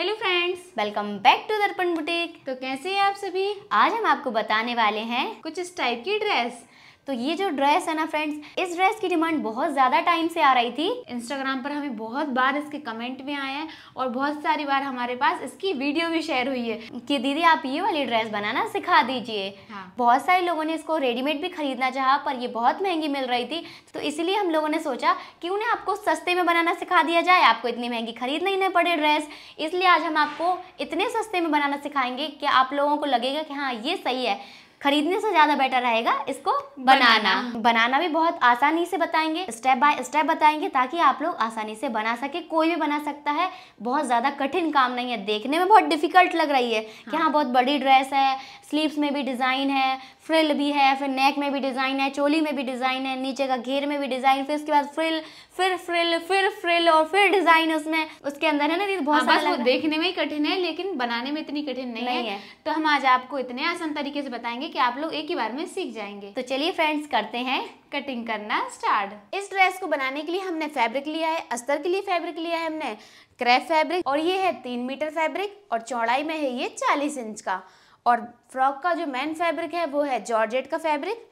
Hello friends welcome back to Darpan boutique तो कैसे हैं आप सभी आज हम आपको बताने वाले हैं कुछ इस टाइप की ड्रेस तो ये जो ड्रेस है ना फ्रेंड्स इस ड्रेस की डिमांड बहुत ज़्यादा टाइम से आ रही थी इंस्टाग्राम पर हमें बहुत बार इसके कमेंट भी आए हैं और बहुत सारी बार हमारे पास इसकी वीडियो भी शेयर हुई है कि दीदी आप ये वाली ड्रेस बनाना सिखा दीजिए हाँ। बहुत सारे लोगों ने इसको रेडीमेड भी खरीदना चाह पर ये बहुत महंगी मिल रही थी तो इसीलिए हम लोगों ने सोचा कि उन्हें आपको सस्ते में बनाना सिखा दिया जाए आपको इतनी महंगी खरीदना ही पड़े ड्रेस इसलिए आज हम आपको इतने सस्ते में बनाना सिखाएंगे कि आप लोगों को लगेगा कि हाँ ये सही है खरीदने से ज़्यादा बेटर रहेगा इसको बनाना बनाना भी बहुत आसानी से बताएंगे स्टेप बाय स्टेप बताएंगे ताकि आप लोग आसानी से बना सके कोई भी बना सकता है बहुत ज़्यादा कठिन काम नहीं है देखने में बहुत डिफिकल्ट लग रही है हाँ। कि हाँ बहुत बड़ी ड्रेस है स्लीव्स में भी डिज़ाइन है फ्रिल भी है फिर नेक में भी डिज़ाइन है चोली में भी डिज़ाइन है नीचे का घेर में भी डिज़ाइन फिर उसके बाद फ्रिल फिर फ्रिल फिर फ्रिल और फिर डिजाइन उसमें उसके अंदर है ना दीदी बहुत हाँ, बस वो देखने में ही कठिन है लेकिन बनाने में इतनी कठिन नहीं, नहीं है।, है तो हम आज आपको इतने आसान तरीके से बताएंगे कि आप लोग एक ही बार में सीख जाएंगे तो चलिए फ्रेंड्स करते हैं कटिंग करना स्टार्ट इस ड्रेस को बनाने के लिए हमने फैब्रिक लिया है अस्तर के लिए फैब्रिक लिया है हमने क्रैप फैब्रिक और ये है तीन मीटर फैब्रिक और चौड़ाई में है ये चालीस इंच का और फ्रॉक का जो मेन फैब्रिक है वो है जॉर्जेट का फैब्रिक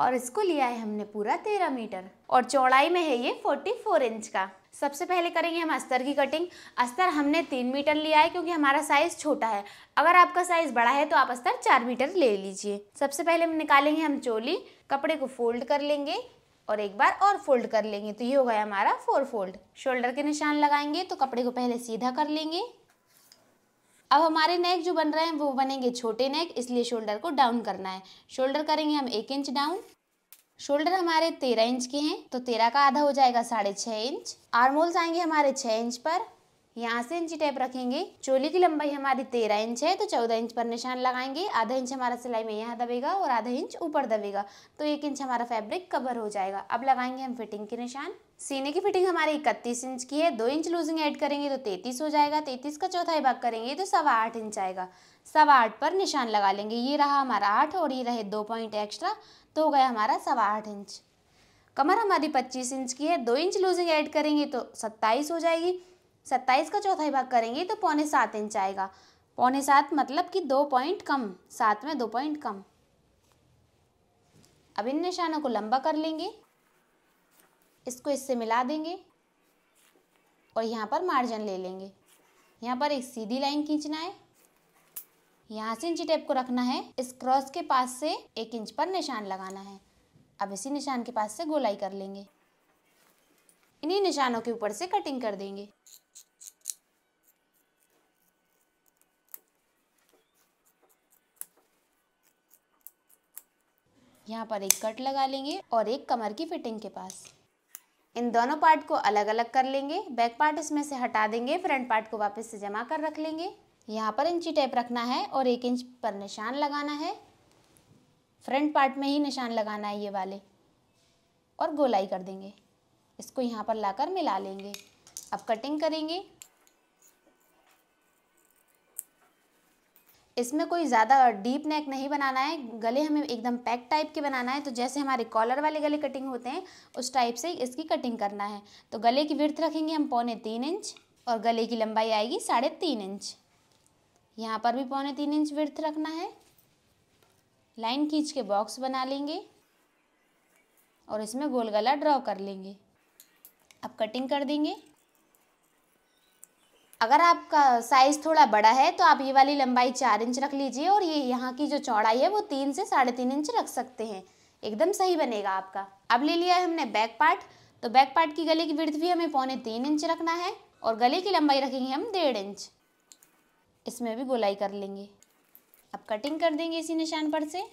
और इसको लिया है हमने पूरा तेरह मीटर और चौड़ाई में है ये फोर्टी फोर इंच का सबसे पहले करेंगे हम अस्तर की कटिंग अस्तर हमने तीन मीटर लिया है क्योंकि हमारा साइज़ छोटा है अगर आपका साइज़ बड़ा है तो आप अस्तर चार मीटर ले लीजिए सबसे पहले हम निकालेंगे हम चोली कपड़े को फोल्ड कर लेंगे और एक बार और फोल्ड कर लेंगे तो ये हो गया हमारा फोर फोल्ड शोल्डर के निशान लगाएंगे तो कपड़े को पहले सीधा कर लेंगे अब हमारे नेक जो बन रहे हैं वो बनेंगे छोटे नेक इसलिए शोल्डर को डाउन करना है शोल्डर करेंगे हम एक इंच डाउन शोल्डर हमारे तेरह इंच के हैं तो तेरह का आधा हो जाएगा साढ़े छः इंच आर्मोल्स आएंगे हमारे छः इंच पर यहाँ से इंची टेप रखेंगे चोली की लंबाई हमारी तेरह इंच है तो चौदह इंच पर निशान लगाएंगे आधा इंच हमारा सिलाई में यहाँ दबेगा और आधा इंच ऊपर दबेगा तो एक इंच हमारा फैब्रिक कवर हो जाएगा अब लगाएंगे हम फिटिंग के निशान सीने की फिटिंग हमारी इकतीस इंच की है दो इंच लूजिंग ऐड करेंगे तो तैतीस हो जाएगा तैतीस का चौथाई भाग करेंगे तो सवा आठ इंच आएगा सवा आठ पर निशान लगा लेंगे ये रहा हमारा आठ और ये रहे दो पॉइंट एक्स्ट्रा तो हो गया हमारा सवा आठ इंच कमर हमारी पच्चीस इंच की है दो इंच लूजिंग ऐड करेंगे तो सत्ताईस हो जाएगी सत्ताईस का चौथाई भाग करेंगे तो पौने सात इंच आएगा पौने सात मतलब कि दो पॉइंट कम सात में दो पॉइंट कम अब इन निशानों को लंबा कर लेंगे इसको इससे मिला देंगे और यहाँ पर मार्जिन ले लेंगे यहाँ पर एक सीधी लाइन खींचना है यहाँ से इंची टेप को रखना है इस क्रॉस के पास से एक इंच पर निशान लगाना है अब इसी निशान के पास से गोलाई कर लेंगे इन्हीं निशानों के ऊपर से कटिंग कर देंगे यहाँ पर एक कट लगा लेंगे और एक कमर की फिटिंग के पास इन दोनों पार्ट को अलग अलग कर लेंगे बैक पार्ट इसमें से हटा देंगे फ्रंट पार्ट को वापस से जमा कर रख लेंगे यहाँ पर इंची टेप रखना है और एक इंच पर निशान लगाना है फ्रंट पार्ट में ही निशान लगाना है ये वाले और गोलाई कर देंगे इसको यहाँ पर लाकर मिला लेंगे अब कटिंग करेंगे इसमें कोई ज़्यादा डीप नेक नहीं बनाना है गले हमें एकदम पैक टाइप के बनाना है तो जैसे हमारे कॉलर वाले गले कटिंग होते हैं उस टाइप से इसकी कटिंग करना है तो गले की विर्थ रखेंगे हम पौने तीन इंच और गले की लंबाई आएगी साढ़े तीन इंच यहाँ पर भी पौने तीन इंच विर्थ रखना है लाइन खींच के बॉक्स बना लेंगे और इसमें गोल गला ड्रॉ कर लेंगे अब कटिंग कर देंगे अगर आपका साइज़ थोड़ा बड़ा है तो आप ये वाली लंबाई चार इंच रख लीजिए और ये यहाँ की जो चौड़ाई है वो तीन से साढ़े तीन इंच रख सकते हैं एकदम सही बनेगा आपका अब ले लिया है हमने बैक पार्ट तो बैक पार्ट की गले की वृद्ध भी हमें पौने तीन इंच रखना है और गले की लंबाई रखेंगे हम डेढ़ इंच इसमें भी गोलाई कर लेंगे अब कटिंग कर देंगे इसी निशान पर से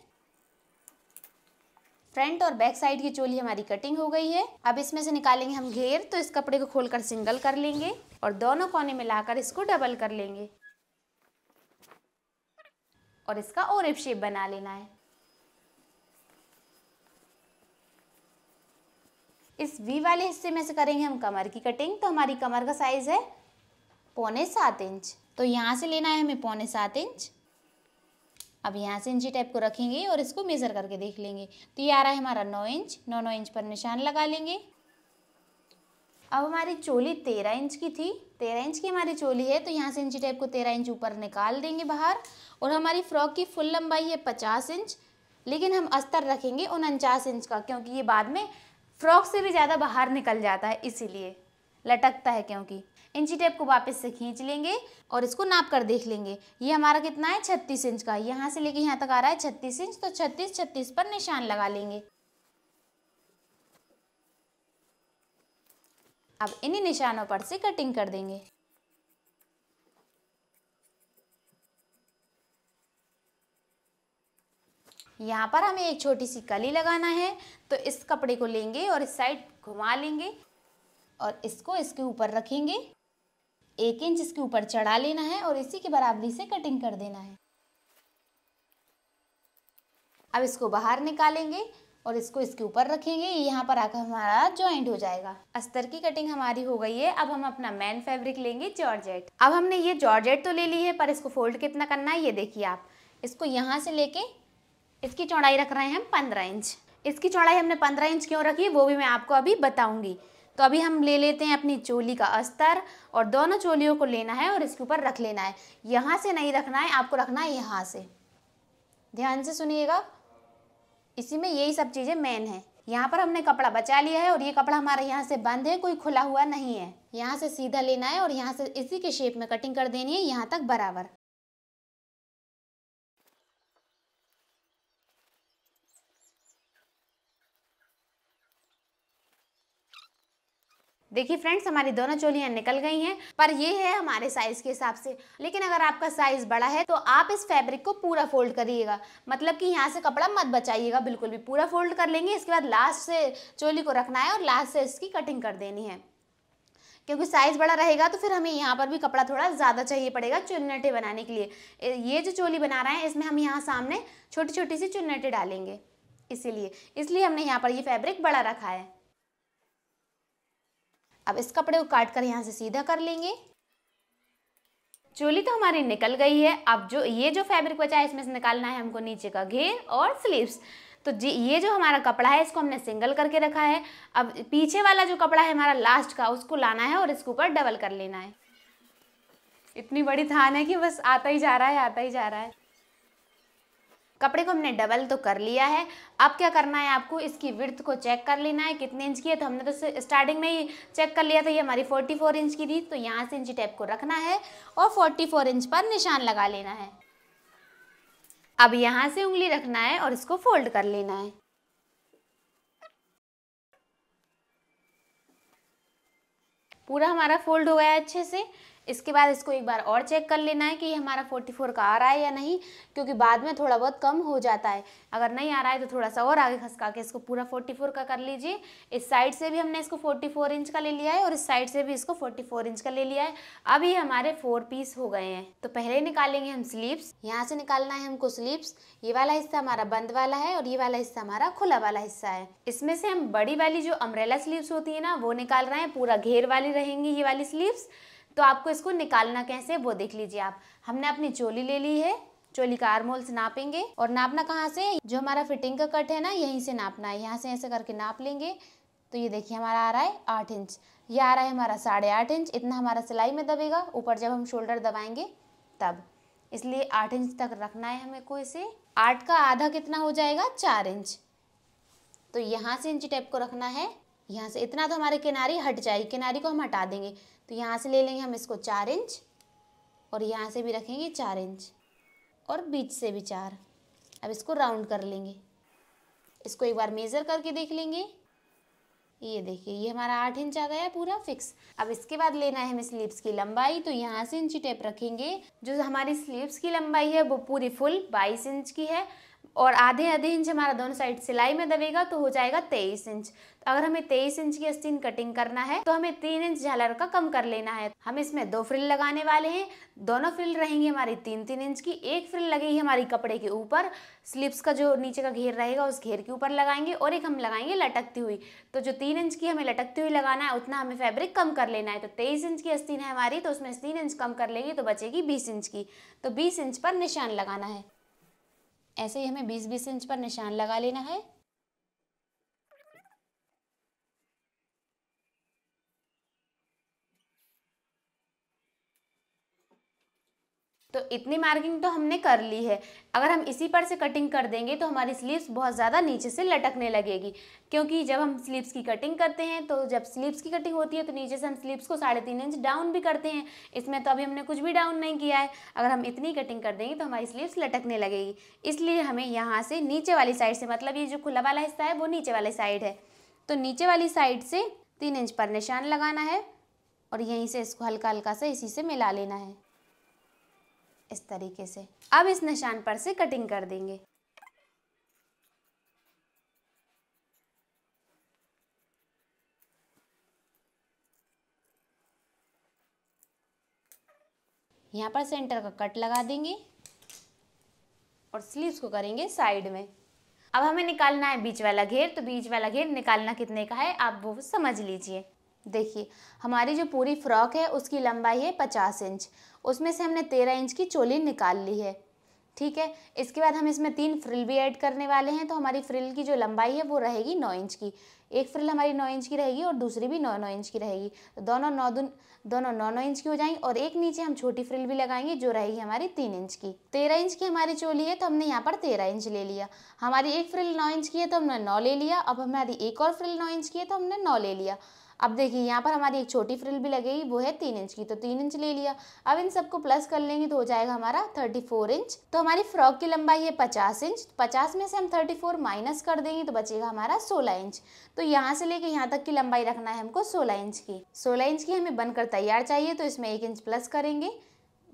फ्रंट और बैक साइड की चोली हमारी कटिंग हो गई है अब इसमें से निकालेंगे हम घेर तो इस कपड़े को खोलकर सिंगल कर लेंगे और दोनों कोने में लाकर इसको डबल कर लेंगे और इसका ओरेप शेप बना लेना है इस वी वाले हिस्से में से करेंगे हम कमर की कटिंग तो हमारी कमर का साइज़ है पौने सात इंच तो यहाँ से लेना है हमें पौने सात इंच अब यहाँ से इंची टाइप को रखेंगे और इसको मेज़र करके देख लेंगे तो ये आ रहा है हमारा नौ इंच नौ नौ इंच पर निशान लगा लेंगे अब हमारी चोली तेरह इंच की थी तेरह इंच की हमारी चोली है तो यहाँ से इंची टाइप को तेरह इंच ऊपर निकाल देंगे बाहर और हमारी फ्रॉक की फुल लंबाई है पचास इंच लेकिन हम अस्तर रखेंगे उनचास इंच का क्योंकि ये बाद में फ्रॉक से भी ज़्यादा बाहर निकल जाता है इसीलिए लटकता है क्योंकि इंची टेप को वापस से खींच लेंगे और इसको नाप कर देख लेंगे ये हमारा कितना है छत्तीस इंच का यहाँ से लेके यहाँ तक आ रहा है छत्तीस इंच तो छत्तीस छत्तीस पर निशान लगा लेंगे अब इन्हीं निशानों पर से कटिंग कर देंगे यहाँ पर हमें एक छोटी सी कली लगाना है तो इस कपड़े को लेंगे और इस साइड घुमा लेंगे और इसको इसके ऊपर रखेंगे एक इंच इसके ऊपर चढ़ा लेना है और इसी के बराबरी से कटिंग कर देना है अब इसको बाहर निकालेंगे और इसको इसके ऊपर रखेंगे यहाँ पर आकर हमारा ज्वाइंट हो जाएगा अस्तर की कटिंग हमारी हो गई है अब हम अपना मेन फैब्रिक लेंगे जॉर्जेट अब हमने ये जॉर्जेट तो ले ली है पर इसको फोल्ड कितना करना है ये देखिए आप इसको यहाँ से लेके इसकी चौड़ाई रख रहे हैं हम पंद्रह इंच इसकी चौड़ाई हमने पंद्रह इंच क्यों रखी वो भी मैं आपको अभी बताऊंगी तो अभी हम ले लेते हैं अपनी चोली का अस्तर और दोनों चोलियों को लेना है और इसके ऊपर रख लेना है यहाँ से नहीं रखना है आपको रखना है यहाँ से ध्यान से सुनिएगा इसी में यही सब चीज़ें मेन है यहाँ पर हमने कपड़ा बचा लिया है और ये कपड़ा हमारे यहाँ से बंद है कोई खुला हुआ नहीं है यहाँ से सीधा लेना है और यहाँ से इसी के शेप में कटिंग कर देनी है यहाँ तक बराबर देखिए फ्रेंड्स हमारी दोनों चोलियाँ निकल गई हैं पर ये है हमारे साइज़ के हिसाब से लेकिन अगर आपका साइज़ बड़ा है तो आप इस फैब्रिक को पूरा फोल्ड करिएगा मतलब कि यहाँ से कपड़ा मत बचाइएगा बिल्कुल भी पूरा फोल्ड कर लेंगे इसके बाद लास्ट से चोली को रखना है और लास्ट से इसकी कटिंग कर देनी है क्योंकि साइज़ बड़ा रहेगा तो फिर हमें यहाँ पर भी कपड़ा थोड़ा ज़्यादा चाहिए पड़ेगा चुन्नटे बनाने के लिए ये जो चोली बना रहे हैं इसमें हम यहाँ सामने छोटी छोटी सी चुन्नटे डालेंगे इसीलिए इसलिए हमने यहाँ पर ये फैब्रिक बड़ा रखा है अब इस कपड़े को काट कर यहाँ से सीधा कर लेंगे चोली तो हमारी निकल गई है अब जो ये जो फैब्रिक बचा है इसमें से निकालना है हमको नीचे का घेर और स्लीव्स तो जी ये जो हमारा कपड़ा है इसको हमने सिंगल करके रखा है अब पीछे वाला जो कपड़ा है हमारा लास्ट का उसको लाना है और इसके ऊपर डबल कर लेना है इतनी बड़ी थान है कि बस आता ही जा रहा है आता ही जा रहा है कपड़े को हमने डबल तो कर लिया है अब क्या करना है आपको इसकी विर्थ को चेक कर लेना है कितने इंच की है तो हमने तो स्टार्टिंग में ही चेक कर लिया था ये हमारी 44 इंच की थी तो यहाँ से इंची टेप को रखना है और 44 इंच पर निशान लगा लेना है अब यहाँ से उंगली रखना है और इसको फोल्ड कर लेना है पूरा हमारा फोल्ड हो गया है अच्छे से इसके बाद इसको एक बार और चेक कर लेना है कि हमारा 44 का आ रहा है या नहीं क्योंकि बाद में थोड़ा बहुत कम हो जाता है अगर नहीं आ रहा है तो थोड़ा सा और आगे खसका के इसको पूरा 44 का कर लीजिए इस साइड से भी हमने इसको 44 इंच का ले लिया है और इस साइड से भी इसको 44 इंच का ले लिया है अभी हमारे फोर पीस हो गए हैं तो पहले निकालेंगे हम स्लीव्स यहाँ से निकालना है हमको स्लीव्स ये वाला हिस्सा हमारा बंद वाला है और ये वाला हिस्सा हमारा खुला वाला हिस्सा है इसमें से हम बड़ी वाली जो अम्ब्रेला स्लीव्स होती है ना वो निकाल रहे हैं पूरा घेर वाली रहेंगी ये वाली स्लीव्स तो आपको इसको निकालना कैसे वो देख लीजिए आप हमने अपनी चोली ले ली है चोली का आर्म से नापेंगे और नापना कहाँ से जो हमारा फिटिंग का कट है ना यहीं से नापना है यहाँ से ऐसे करके नाप लेंगे तो ये देखिए हमारा आ रहा है आठ इंच ये आ रहा है हमारा साढ़े आठ इंच इतना हमारा सिलाई में दबेगा ऊपर जब हम शोल्डर दबाएंगे तब इसलिए आठ इंच तक रखना है हमें को इसे आठ का आधा कितना हो जाएगा चार इंच तो यहाँ से इंची टेप को रखना है यहाँ से इतना तो हमारे किनारी हट जाएगी किनारी को हम हटा देंगे तो यहाँ से ले लेंगे हम इसको चार इंच और यहाँ से भी रखेंगे चार इंच और बीच से भी चार अब इसको राउंड कर लेंगे इसको एक बार मेज़र करके देख लेंगे ये देखिए ये हमारा आठ इंच आ गया पूरा फिक्स अब इसके बाद लेना है हमें स्लीव्स की लंबाई तो यहाँ से इंची टेप रखेंगे जो हमारी स्लीव्स की लंबाई है वो पूरी फुल बाईस इंच की है और आधे आधे इंच हमारा दोनों साइड सिलाई में दबेगा तो हो जाएगा तेईस इंच तो अगर हमें तेईस इंच की अस्तीन कटिंग करना है तो हमें तीन इंच झालर का कम कर लेना है हम इसमें दो फ्रिल लगाने वाले हैं दोनों फ्रिल रहेंगी हमारी तीन तीन इंच की एक फ्रिल लगेगी हमारी कपड़े के ऊपर स्लिप्स का जो नीचे का घेर रहेगा उस घेर के ऊपर लगाएंगे और एक हम लगाएंगे लटकती हुई तो जो तीन इंच की हमें लटकती हुई लगाना है उतना हमें फैब्रिक कम कर लेना है तो तेईस इंच की अस्तीन है हमारी तो उसमें तीन इंच कम कर लेंगे तो बचेगी बीस इंच की तो बीस इंच पर निशान लगाना है ऐसे ही हमें बीस बीस इंच पर निशान लगा लेना है तो इतनी मार्किंग तो हमने कर ली है अगर हम इसी पर से कटिंग कर देंगे तो हमारी स्लीव्स बहुत ज़्यादा नीचे से लटकने लगेगी क्योंकि जब हम स्लीव्स की कटिंग करते हैं तो जब स्लीव्स की कटिंग होती है तो नीचे से हम स्लीव्स को साढ़े तीन इंच डाउन भी करते हैं इसमें तो अभी हमने कुछ भी डाउन नहीं किया है अगर हम इतनी कटिंग कर देंगे तो हमारी स्लीव्स लटकने लगेगी इसलिए हमें यहाँ से नीचे वाली साइड से मतलब ये जो खुला वाला हिस्सा है वो नीचे वाली साइड है तो नीचे वाली साइड से तीन इंच पर निशान लगाना है और यहीं से इसको हल्का हल्का से इसी से मिला लेना है इस तरीके से अब इस निशान पर से कटिंग कर देंगे यहाँ पर सेंटर का कट लगा देंगे और स्लीव्स को करेंगे साइड में अब हमें निकालना है बीच वाला घेर तो बीच वाला घेर निकालना कितने का है आप वो समझ लीजिए देखिए हमारी जो पूरी फ्रॉक है उसकी लंबाई है पचास इंच उसमें से हमने तेरह इंच की चोली निकाल ली है ठीक है इसके बाद हम इसमें तीन फ्रिल भी ऐड करने वाले हैं तो हमारी फ्रिल की जो लंबाई है वो रहेगी नौ इंच की एक फ्रिल हमारी नौ इंच की रहेगी और दूसरी भी नौ नौ इंच की रहेगी तो दोनों नौ दुन दोनों नौ नौ इंच की हो जाएंगी और एक नीचे हम छोटी फ्रिल भी लगाएंगे जो रहेगी हमारी तीन इंच की तेरह इंच की हमारी चोली है तो हमने यहाँ पर तेरह इंच ले लिया हमारी एक फ्रिल नौ इंच की है तो हमने नौ ले लिया अब हमारी एक और फ्रिल नौ इंच की है तो हमने नौ ले लिया अब देखिए यहाँ पर हमारी एक छोटी फ्रिल भी लगेगी वो है तीन इंच की तो तीन इंच ले लिया अब इन सबको प्लस कर लेंगे तो हो जाएगा हमारा थर्टी फोर इंच तो हमारी फ्रॉक की लंबाई है पचास इंच पचास में से हम थर्टी फोर माइनस कर देंगे तो बचेगा हमारा सोलह इंच तो यहाँ से लेके यहाँ तक की लंबाई रखना है हमको सोलह इंच की सोलह इंच की हमें बनकर तैयार चाहिए तो इसमें एक इंच प्लस करेंगे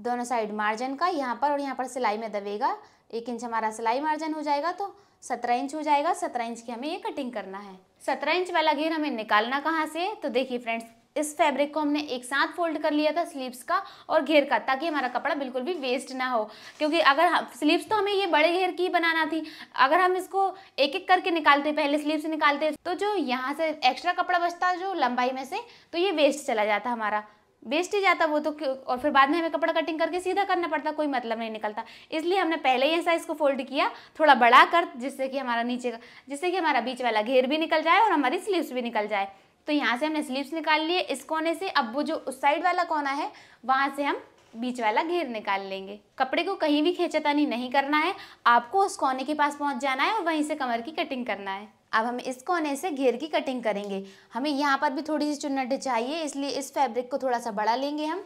दोनों साइड मार्जिन का यहाँ पर और यहाँ पर सिलाई में दबेगा एक इंच हमारा सिलाई मार्जिन हो जाएगा तो सत्रह इंच हो जाएगा सत्रह इंच की हमें ये कटिंग करना है सत्रह इंच वाला घेर हमें निकालना कहाँ से तो देखिए फ्रेंड्स इस फैब्रिक को हमने एक साथ फोल्ड कर लिया था स्लीव्स का और घेर का ताकि हमारा कपड़ा बिल्कुल भी वेस्ट ना हो क्योंकि अगर स्लीव्स तो हमें ये बड़े घेर की बनाना थी अगर हम इसको एक एक करके निकालते पहले स्लीव्स निकालते तो जो यहाँ से एक्स्ट्रा कपड़ा बचता जो लंबाई में से तो ये वेस्ट चला जाता हमारा वेस्ट ही जाता वो तो और फिर बाद में हमें कपड़ा कटिंग करके सीधा करना पड़ता कोई मतलब नहीं निकलता इसलिए हमने पहले ही ऐसा इसको फोल्ड किया थोड़ा बड़ा कर जिससे कि हमारा नीचे का जिससे कि हमारा बीच वाला घेर भी निकल जाए और हमारी स्लीव्स भी निकल जाए तो यहाँ से हमने स्लीव्स निकाल लिए इस कोने से अब वो जो उस साइड वाला कोना है वहाँ से हम बीच वाला घेर निकाल लेंगे कपड़े को कहीं भी खेचतानी नहीं करना है आपको उस कोने के पास पहुँच जाना है और वहीं से कमर की कटिंग करना है अब हम इस कोने से घेर की कटिंग करेंगे हमें यहाँ पर भी थोड़ी सी चुन्नट चाहिए इसलिए इस फैब्रिक को थोड़ा सा बड़ा लेंगे हम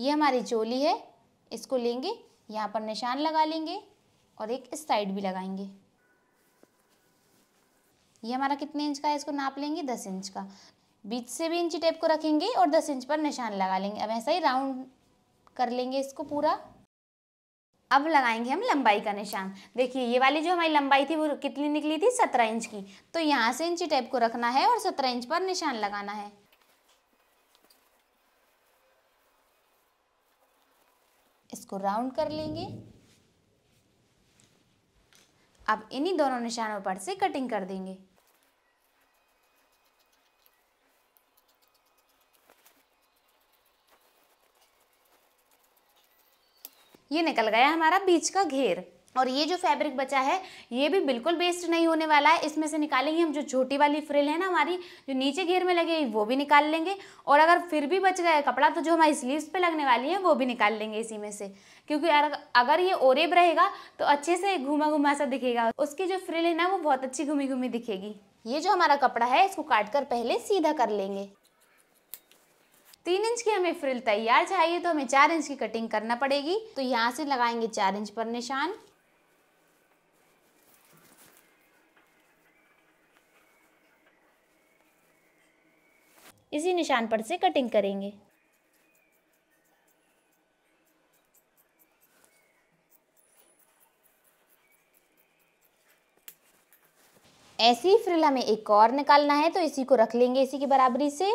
ये हमारी चोली है इसको लेंगे यहाँ पर निशान लगा लेंगे और एक इस साइड भी लगाएंगे ये हमारा कितने इंच का है इसको नाप लेंगे दस इंच का बीच से भी इंची टेप को रखेंगे और दस इंच पर निशान लगा लेंगे अब ऐसा ही राउंड कर लेंगे इसको पूरा अब लगाएंगे हम लंबाई का निशान देखिए ये वाली जो हमारी लंबाई थी वो कितनी निकली थी सत्रह इंच की तो यहाँ से इंची टेप को रखना है और सत्रह इंच पर निशान लगाना है इसको राउंड कर लेंगे अब इन्हीं दोनों निशानों पर से कटिंग कर देंगे ये निकल गया हमारा बीच का घेर और ये जो फैब्रिक बचा है ये भी बिल्कुल वेस्ट नहीं होने वाला है इसमें से निकालेंगे हम जो छोटी वाली फ्रिल है ना हमारी जो नीचे घेर में हुई वो भी निकाल लेंगे और अगर फिर भी बच गया कपड़ा तो जो हमारी स्लीव्स पे लगने वाली है वो भी निकाल लेंगे इसी में से क्योंकि अगर ये ओरेब रहेगा तो अच्छे से घुमा घुमा सा दिखेगा उसकी जो फ्रिल है ना वो बहुत अच्छी घूमी घूमी दिखेगी ये जो हमारा कपड़ा है इसको काट कर पहले सीधा कर लेंगे तीन इंच की हमें फ्रिल तैयार चाहिए तो हमें चार इंच की कटिंग करना पड़ेगी तो यहाँ से लगाएंगे चार इंच पर निशान इसी निशान पर से कटिंग करेंगे ऐसी फ्रिल हमें एक और निकालना है तो इसी को रख लेंगे इसी की बराबरी से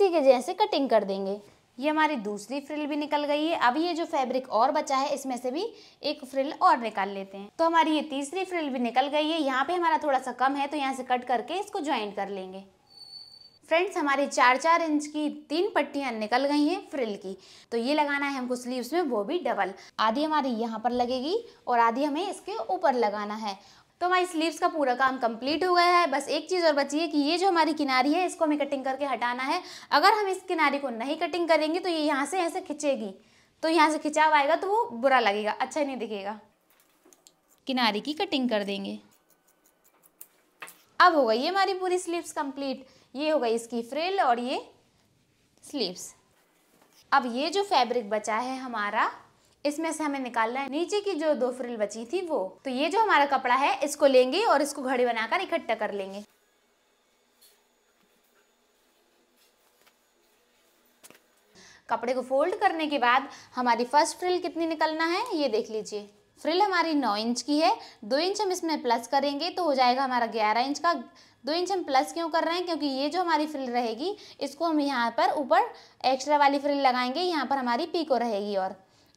इसी के जैसे कटिंग कर देंगे ये हमारी दूसरी फ्रिल भी निकल गई है अब ये जो फैब्रिक और बचा है इसमें से भी एक फ्रिल और निकाल लेते हैं तो हमारी ये तीसरी फ्रिल भी निकल गई है यहाँ पे हमारा थोड़ा सा कम है तो यहाँ से कट करके इसको ज्वाइंट कर लेंगे फ्रेंड्स हमारी चार चार इंच की तीन पट्टियाँ निकल गई हैं फ्रिल की तो ये लगाना है हमको स्लीव्स में वो भी डबल आधी हमारी यहाँ पर लगेगी और आधी हमें इसके ऊपर लगाना है तो हमारी स्लीव्स का पूरा काम कंप्लीट हो गया है बस एक चीज़ और बची है कि ये जो हमारी किनारी है इसको हमें कटिंग करके हटाना है अगर हम इस किनारी को नहीं कटिंग करेंगे तो ये यहाँ से ऐसे खिंचेगी तो यहाँ से खिंचाव आएगा तो वो बुरा लगेगा अच्छा नहीं दिखेगा किनारी की कटिंग कर देंगे अब हो गई ये हमारी पूरी स्लीव्स कंप्लीट ये हो गई इसकी फ्रिल और ये स्लीव्स अब ये जो फैब्रिक बचा है हमारा इसमें से हमें निकालना है नीचे की जो दो फ्रिल बची थी वो तो ये जो हमारा कपड़ा है इसको लेंगे और इसको घड़ी बनाकर इकट्ठा कर लेंगे कपड़े को फोल्ड करने के बाद हमारी फर्स्ट फ्रिल कितनी निकलना है ये देख लीजिए फ्रिल हमारी नौ इंच की है दो इंच हम इसमें प्लस करेंगे तो हो जाएगा हमारा ग्यारह इंच का दो इंच हम प्लस क्यों कर रहे हैं क्योंकि ये जो हमारी फ्रिल रहेगी इसको हम यहाँ पर ऊपर एक्स्ट्रा वाली फ्रिल लगाएंगे यहाँ पर हमारी पीको रहेगी और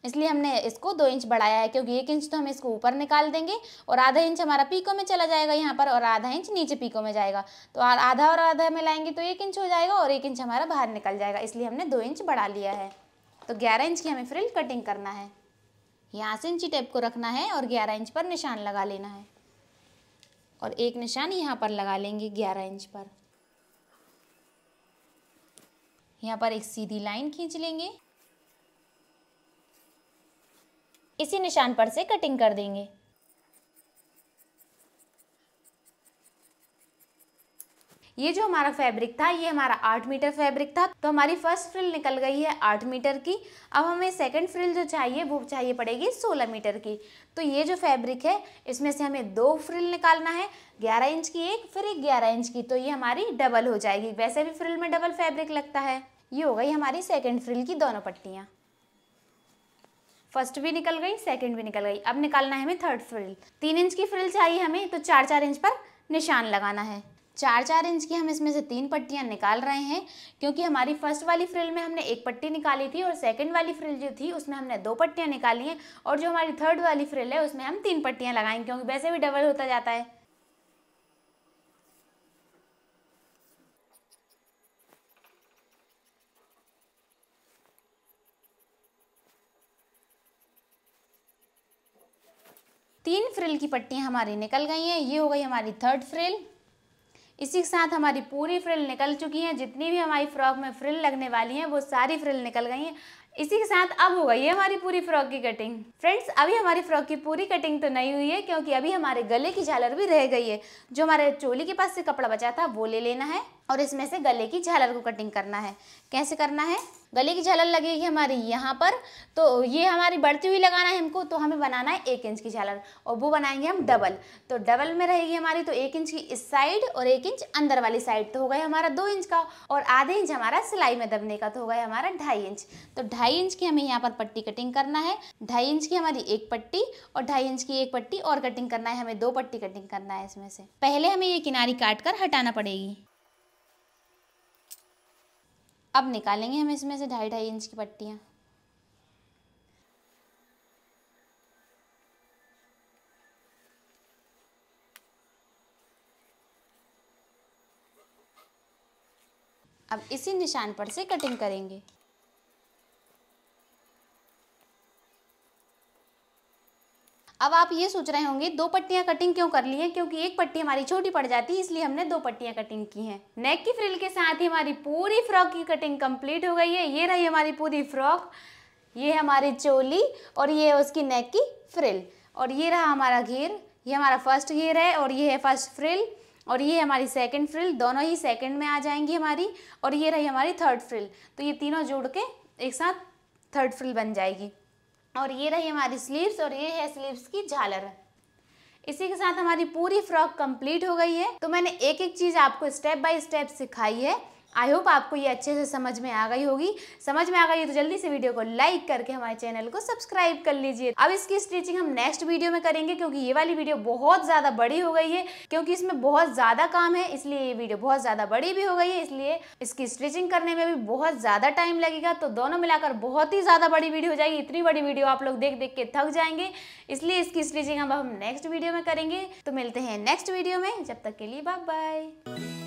इसलिए हमने इसको दो इंच बढ़ाया है क्योंकि एक इंच तो हम इसको ऊपर निकाल देंगे और आधा इंच हमारा पीको में चला जाएगा यहाँ पर और आधा इंच नीचे पीको में जाएगा तो आधा और आधा में लाएंगे तो एक इंच हो जाएगा और एक इंच हमारा बाहर निकल जाएगा इसलिए हमने दो इंच बढ़ा लिया है तो ग्यारह इंच की हमें फ्रिल कटिंग करना है यहाँ से इंची टेप को रखना है और ग्यारह इंच पर निशान लगा लेना है और एक निशान यहाँ पर लगा लेंगे ग्यारह इंच पर यहाँ पर एक सीधी लाइन खींच लेंगे इसी निशान पर से कटिंग कर देंगे ये जो हमारा फैब्रिक था ये हमारा आठ मीटर फैब्रिक था तो हमारी फर्स्ट फ्रिल निकल गई है आठ मीटर की अब हमें सेकंड फ्रिल जो चाहिए वो चाहिए पड़ेगी सोलह मीटर की तो ये जो फैब्रिक है इसमें से हमें दो फ्रिल निकालना है ग्यारह इंच की एक फिर एक ग्यारह इंच की तो ये हमारी डबल हो जाएगी वैसे भी फ्रिल में डबल फैब्रिक लगता है ये हो गई हमारी सेकेंड फ्रिल की दोनों पट्टियाँ फर्स्ट भी निकल गई सेकंड भी निकल गई अब निकालना है हमें थर्ड फ्रिल तीन इंच की फ्रिल चाहिए हमें तो चार चार इंच पर निशान लगाना है चार चार इंच की हम इसमें से तीन पट्टियाँ निकाल रहे हैं क्योंकि हमारी फर्स्ट वाली फ्रिल में हमने एक पट्टी निकाली थी और सेकंड वाली फ्रिल जो थी उसमें हमने दो पट्टियाँ निकाली हैं और जो हमारी थर्ड वाली फ्रिल है उसमें हम तीन पट्टियाँ लगाएंगे क्योंकि वैसे भी डबल होता जाता है तीन फ्रिल की पट्टियाँ हमारी निकल गई हैं ये हो गई हमारी थर्ड फ्रिल इसी के साथ हमारी पूरी फ्रिल निकल चुकी हैं जितनी भी हमारी फ्रॉक में फ्रिल लगने वाली हैं वो सारी फ्रिल निकल गई हैं इसी के साथ अब हो गई है हमारी पूरी फ्रॉक की कटिंग फ्रेंड्स अभी हमारी फ्रॉक की पूरी कटिंग तो नहीं हुई है क्योंकि अभी हमारे गले की झालर भी रह गई है जो हमारे चोली के पास से कपड़ा बचा था वो ले लेना है और इसमें से गले की झालर को कटिंग करना है कैसे करना है गले की झालर लगेगी हमारी यहाँ पर तो ये हमारी बढ़ती हुई लगाना है हमको तो हमें बनाना है एक इंच की झालर और वो बनाएंगे हम डबल तो डबल में रहेगी हमारी तो एक इंच की इस साइड और एक इंच अंदर वाली साइड तो हो गया हमारा दो इंच का और आधे इंच हमारा सिलाई में दबने का तो हो गया हमारा ढाई इंच तो ढाई ढाई इंच की हमें यहाँ पर पट्टी कटिंग करना है ढाई इंच की हमारी एक पट्टी और ढाई इंच की एक पट्टी और कटिंग करना है हमें दो पट्टी कटिंग करना है इसमें से पहले हमें ये किनारी काट कर हटाना पड़ेगी अब निकालेंगे हम इसमें से ढाई ढाई इंच की पट्टियाँ अब इसी निशान पर से कटिंग करेंगे अब आप ये सोच रहे होंगे दो पट्टियाँ कटिंग क्यों कर ली है क्योंकि एक पट्टी हमारी छोटी पड़ जाती है इसलिए हमने दो पट्टियाँ कटिंग की हैं नेक की फ्रिल के साथ ही हमारी पूरी फ्रॉक की कटिंग कंप्लीट हो गई है ये रही हमारी पूरी फ्रॉक ये हमारी चोली और ये है उसकी नेक की फ्रिल और ये रहा हमारा घेर ये हमारा फर्स्ट घेर है और ये है फर्स्ट फ्रिल और ये हमारी सेकेंड फ्रिल दोनों ही सेकेंड में आ जाएंगी हमारी और ये रही हमारी थर्ड फ्रिल तो ये तीनों जोड़ के एक साथ थर्ड फ्रिल बन जाएगी और ये रही हमारी स्लीव्स और ये है स्लीव्स की झालर इसी के साथ हमारी पूरी फ्रॉक कंप्लीट हो गई है तो मैंने एक एक चीज़ आपको स्टेप बाय स्टेप सिखाई है आई होप आपको ये अच्छे से समझ में आ गई होगी समझ में आ गई है तो जल्दी से वीडियो को लाइक करके हमारे चैनल को सब्सक्राइब कर लीजिए अब इसकी स्टिचिंग हम नेक्स्ट वीडियो में करेंगे क्योंकि ये वाली वीडियो बहुत ज़्यादा बड़ी हो गई है क्योंकि इसमें बहुत ज़्यादा काम है इसलिए ये वीडियो बहुत ज़्यादा बड़ी भी हो गई है इसलिए इसकी स्टिचिंग करने में भी बहुत ज़्यादा टाइम लगेगा तो दोनों मिलाकर बहुत ही ज़्यादा बड़ी वीडियो हो जाएगी इतनी बड़ी वीडियो आप लोग देख देख के थक जाएंगे इसलिए इसकी स्टिचिंग हम हम नेक्स्ट वीडियो में करेंगे तो मिलते हैं नेक्स्ट वीडियो में जब तक के लिए बाय बाय